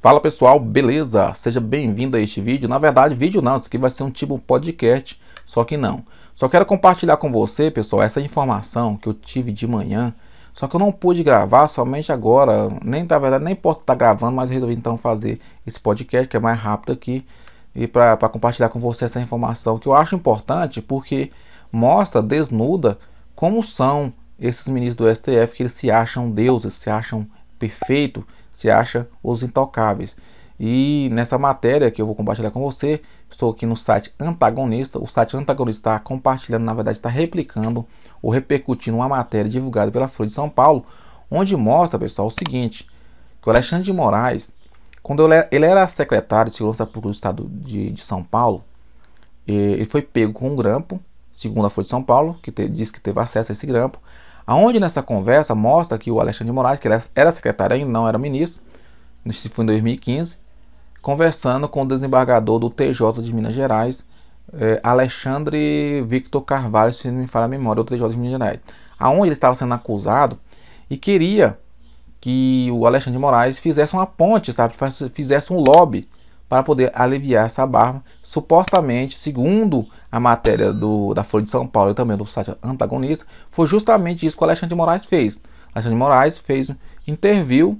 Fala pessoal, beleza? Seja bem-vindo a este vídeo. Na verdade, vídeo não, isso aqui vai ser um tipo podcast, só que não. Só quero compartilhar com você, pessoal, essa informação que eu tive de manhã. Só que eu não pude gravar somente agora, nem na verdade nem posso estar gravando, mas resolvi então fazer esse podcast que é mais rápido aqui e para compartilhar com você essa informação que eu acho importante porque mostra, desnuda como são esses ministros do STF que eles se acham deuses, se acham perfeito, se acha Os Intocáveis. E nessa matéria que eu vou compartilhar com você, estou aqui no site Antagonista. O site Antagonista está compartilhando, na verdade, está replicando ou repercutindo uma matéria divulgada pela Folha de São Paulo, onde mostra, pessoal, o seguinte: que o Alexandre de Moraes, quando ele era secretário de Segurança Pública do Estado de, de São Paulo, eh, ele foi pego com um grampo, segundo a Folha de São Paulo, que te, diz que teve acesso a esse grampo. Aonde nessa conversa mostra que o Alexandre de Moraes, que era secretário ainda, não era ministro, isso foi em 2015, conversando com o desembargador do TJ de Minas Gerais, eh, Alexandre Victor Carvalho, se não me falha a memória, o TJ de Minas Gerais, aonde ele estava sendo acusado e queria que o Alexandre de Moraes fizesse uma ponte, sabe, fizesse um lobby para poder aliviar essa barba. Supostamente, segundo a matéria do, da Folha de São Paulo e também do site antagonista, foi justamente isso que o Alexandre de Moraes fez. Alexandre de Moraes fez interviu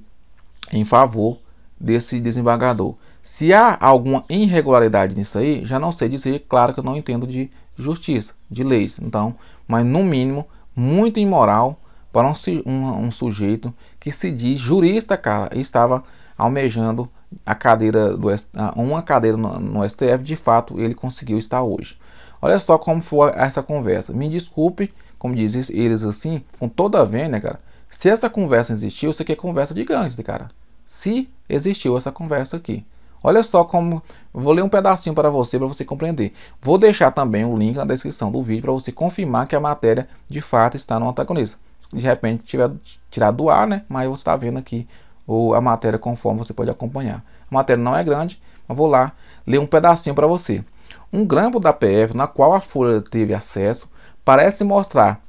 em favor desse desembargador. Se há alguma irregularidade nisso aí, já não sei dizer, claro que eu não entendo de justiça, de leis. Então, mas no mínimo, muito imoral para um, um, um sujeito que se diz jurista, cara, e estava almejando a cadeira do, uma cadeira no, no STF, de fato ele conseguiu estar hoje. Olha só como foi essa conversa. Me desculpe, como dizem eles assim, com toda a vênia, né, cara. Se essa conversa existiu, isso aqui é conversa de gangster, cara. Se existiu essa conversa aqui. Olha só como. Vou ler um pedacinho para você, para você compreender. Vou deixar também o link na descrição do vídeo para você confirmar que a matéria de fato está no antagonista. De repente tiver tirado do ar, né? Mas você está vendo aqui ou a matéria conforme você pode acompanhar. A matéria não é grande, mas vou lá ler um pedacinho para você. Um grampo da PF na qual a Folha teve acesso parece mostrar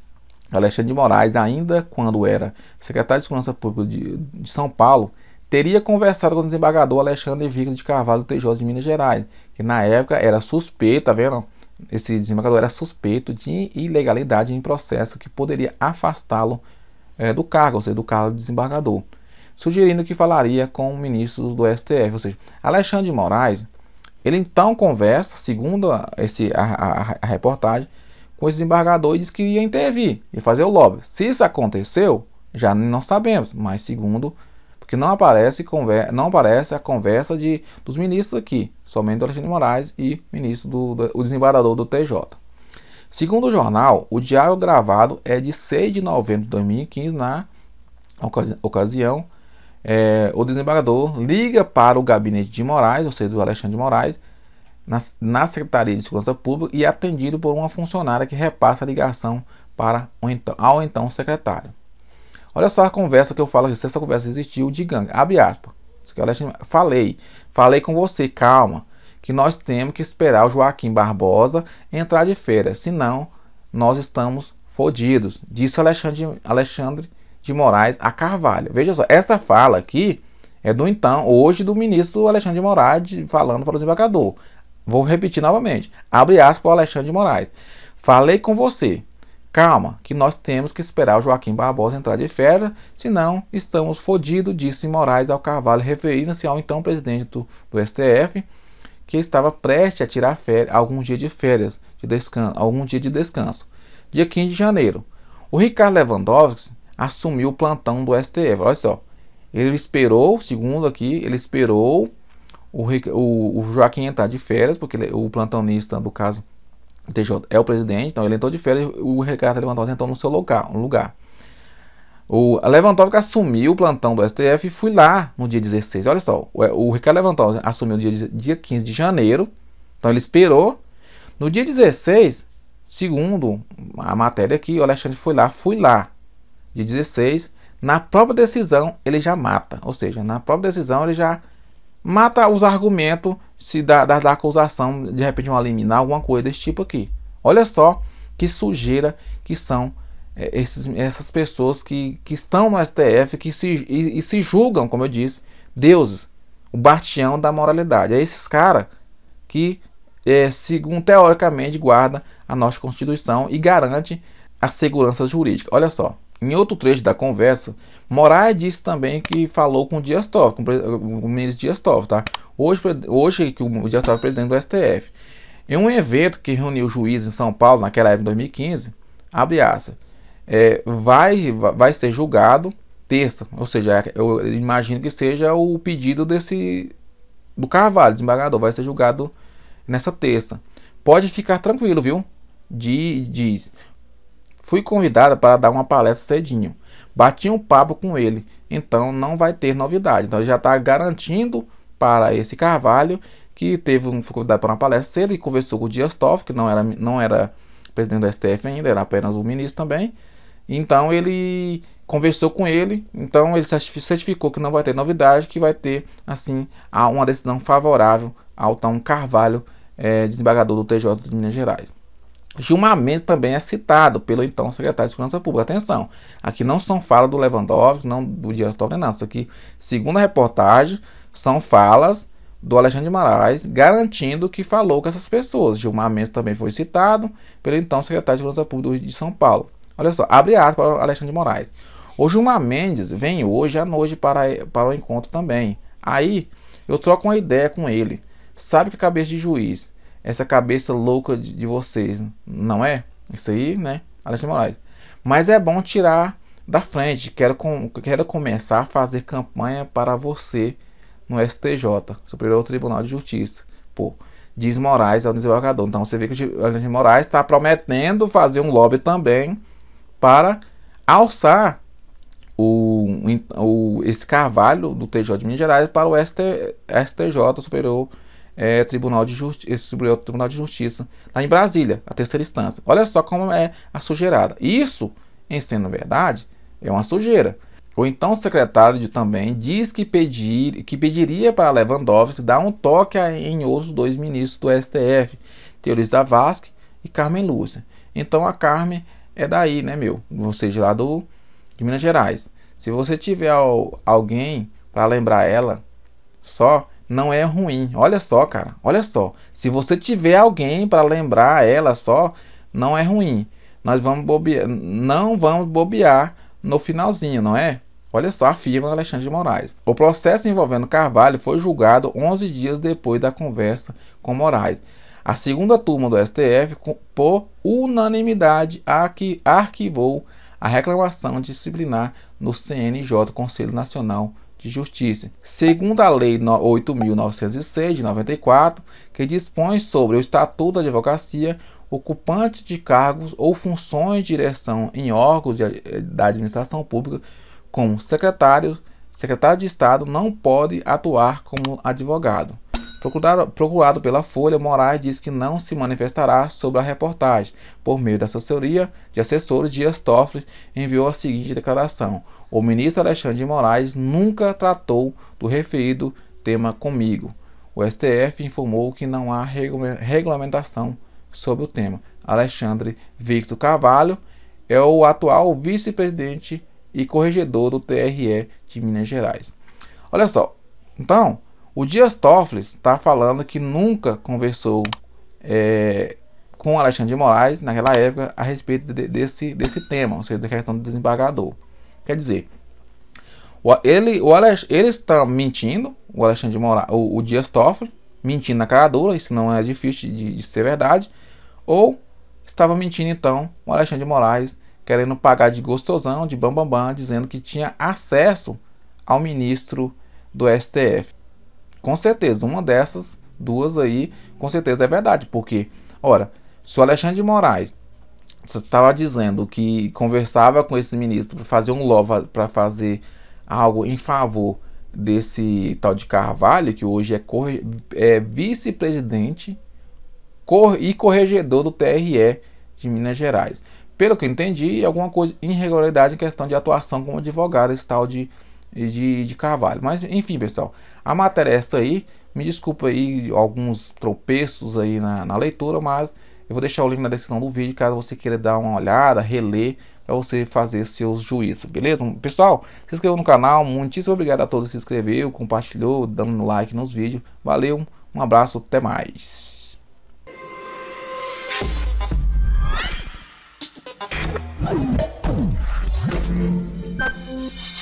Alexandre de Moraes, ainda quando era secretário de Segurança Pública de, de São Paulo, teria conversado com o desembargador Alexandre Vigno de Carvalho, TJ de Minas Gerais, que na época era suspeito, tá vendo? Esse desembargador era suspeito de ilegalidade em processo que poderia afastá-lo é, do cargo, ou seja, do cargo de desembargador sugerindo que falaria com o ministro do STF, ou seja, Alexandre de Moraes, ele então conversa, segundo a, esse, a, a, a reportagem, com esse desembargador e diz que ia intervir e fazer o lobby. Se isso aconteceu, já não sabemos, mas segundo, porque não aparece, conver, não aparece a conversa de, dos ministros aqui, somente do Alexandre de Moraes e ministro do, do, o desembargador do TJ. Segundo o jornal, o diário gravado é de 6 de novembro de 2015, na ocasi ocasião é, o desembargador liga para o gabinete de Moraes, ou seja, do Alexandre de Moraes, na, na Secretaria de Segurança Pública e é atendido por uma funcionária que repassa a ligação para o então, ao então secretário. Olha só a conversa que eu falo, se essa conversa existiu de gangue, abre aspas. Falei, falei com você, calma, que nós temos que esperar o Joaquim Barbosa entrar de feira, senão nós estamos fodidos, disse Alexandre, Alexandre de Moraes a Carvalho. Veja só, essa fala aqui é do então, hoje, do ministro Alexandre de Moraes falando para o desembargador. Vou repetir novamente. Abre aspas para o Alexandre de Moraes. Falei com você. Calma, que nós temos que esperar o Joaquim Barbosa entrar de férias, senão estamos fodidos, disse Moraes ao Carvalho, referindo-se ao então presidente do, do, STF, que estava prestes a tirar férias, algum dia de férias, de descanso, algum dia de descanso. Dia 15 de janeiro. O Ricardo Lewandowski assumiu o plantão do STF. Olha só, ele esperou, segundo aqui, ele esperou o, o, o Joaquim entrar de férias, porque ele, o plantonista do caso TJ é o presidente, então ele entrou de férias, o Ricardo Lewandowski entrou no seu lugar. No lugar. O Lewandowski assumiu o plantão do STF e fui lá no dia 16. Olha só, o, o Ricardo Lewandowski assumiu no dia, dia 15 de janeiro, então ele esperou. No dia 16, segundo a matéria aqui, o Alexandre foi lá, fui lá de 16, na própria decisão ele já mata. Ou seja, na própria decisão ele já mata os argumentos se da, da, da acusação, de repente uma liminar, alguma coisa desse tipo aqui. Olha só que sujeira que são é, esses, essas pessoas que, que estão no STF que se, e, e se julgam, como eu disse, deuses, o bastião da moralidade. É esses caras que, é, segundo teoricamente, guarda a nossa Constituição e garante a segurança jurídica. Olha só. Em outro trecho da conversa, Moraes disse também que falou com o Dias Toffoli, com o ministro Dias Toffoli, tá? Hoje, hoje que o Dias Toffoli é presidente do STF. Em um evento que reuniu juízes em São Paulo, naquela época, em 2015, abre aça, é, vai, vai ser julgado terça, ou seja, eu imagino que seja o pedido desse do Carvalho, desembargador, vai ser julgado nessa terça. Pode ficar tranquilo, viu? De, diz. Fui convidada para dar uma palestra cedinho. Bati um papo com ele, então não vai ter novidade. Então ele já está garantindo para esse Carvalho que teve um foi convidado para uma palestra cedo e conversou com o Dias Toff, que não era, não era presidente do STF ainda, era apenas um ministro também. Então ele conversou com ele, então ele certificou que não vai ter novidade, que vai ter assim uma decisão favorável ao Tom Carvalho, é, desembargador do TJ de Minas Gerais. Gilmar Mendes também é citado pelo então secretário de Segurança Pública. Atenção, aqui não são falas do Lewandowski, não do Dias Toffoli, não. Isso aqui, segundo a reportagem, são falas do Alexandre de Moraes garantindo que falou com essas pessoas. Gilmar Mendes também foi citado pelo então secretário de Segurança Pública de São Paulo. Olha só, abre aspas para Alexandre de Moraes. O Gilmar Mendes vem hoje à noite para, para o encontro também. Aí eu troco uma ideia com ele. Sabe que cabeça de juiz essa cabeça louca de, de vocês, não é? Isso aí, né? Alexandre Moraes. Mas é bom tirar da frente. Quero, com, quero começar a fazer campanha para você no STJ, Superior Tribunal de Justiça. Pô, diz Moraes ao é desembargador. Então você vê que o Alexandre Moraes está prometendo fazer um lobby também para alçar o, o, esse carvalho do TJ de Minas Gerais para o ST, STJ Superior é, Tribunal de Justiça, é, esse Tribunal de Justiça lá em Brasília, a terceira instância. Olha só como é a sujeirada. Isso, em sendo verdade, é uma sujeira. Ou então o secretário de, também diz que, pedir, que pediria para Lewandowski dar um toque em outros dois ministros do STF, Teoris é Vasque e Carmen Lúcia. Então a Carmen é daí, né, meu? Ou seja, é lá do, de Minas Gerais. Se você tiver alguém para lembrar ela, só não é ruim. Olha só, cara, olha só. Se você tiver alguém para lembrar ela só, não é ruim. Nós vamos bobear, não vamos bobear no finalzinho, não é? Olha só, afirma Alexandre de Moraes. O processo envolvendo Carvalho foi julgado 11 dias depois da conversa com Moraes. A segunda turma do STF, por unanimidade, arquivou a reclamação disciplinar no CNJ, Conselho Nacional de Justiça, segundo a Lei 8.906 de 94, que dispõe sobre o Estatuto da Advocacia, ocupantes de cargos ou funções de direção em órgãos de, eh, da administração pública, como secretário, secretário de Estado, não pode atuar como advogado. Procurado, procurado pela Folha, Moraes diz que não se manifestará sobre a reportagem. Por meio da assessoria de assessores, Dias Toffoli enviou a seguinte declaração: O ministro Alexandre de Moraes nunca tratou do referido tema comigo. O STF informou que não há regulamentação sobre o tema. Alexandre Victor Carvalho é o atual vice-presidente e corregedor do TRE de Minas Gerais. Olha só, então o Dias Toffoli está falando que nunca conversou é, com Alexandre de Moraes naquela época a respeito de, desse, desse tema, ou seja, da questão do desembargador. Quer dizer, o, ele, o Alex, ele está mentindo, o Alexandre de Moraes, o, o Dias Toffoli, mentindo na cara dura, isso não é difícil de, de ser verdade, ou estava mentindo então o Alexandre de Moraes querendo pagar de gostosão, de bambambam, bam, bam, dizendo que tinha acesso ao ministro do STF. Com certeza, uma dessas duas aí, com certeza é verdade, porque, ora, se o Alexandre de Moraes estava dizendo que conversava com esse ministro para fazer um lova, para fazer algo em favor desse tal de Carvalho, que hoje é, corre, é vice-presidente cor, e corregedor do TRE de Minas Gerais. Pelo que eu entendi, alguma coisa irregularidade em questão de atuação como advogado, esse tal de, de, de Carvalho. Mas, enfim, pessoal, a matéria é essa aí. Me desculpa aí alguns tropeços aí na, na leitura, mas eu vou deixar o link na descrição do vídeo caso você queira dar uma olhada, reler para você fazer seus juízos, beleza? Pessoal, se inscreva no canal, muitíssimo obrigado a todos que se inscreveu, compartilhou, dando like nos vídeos. Valeu, um abraço, até mais. Thank you.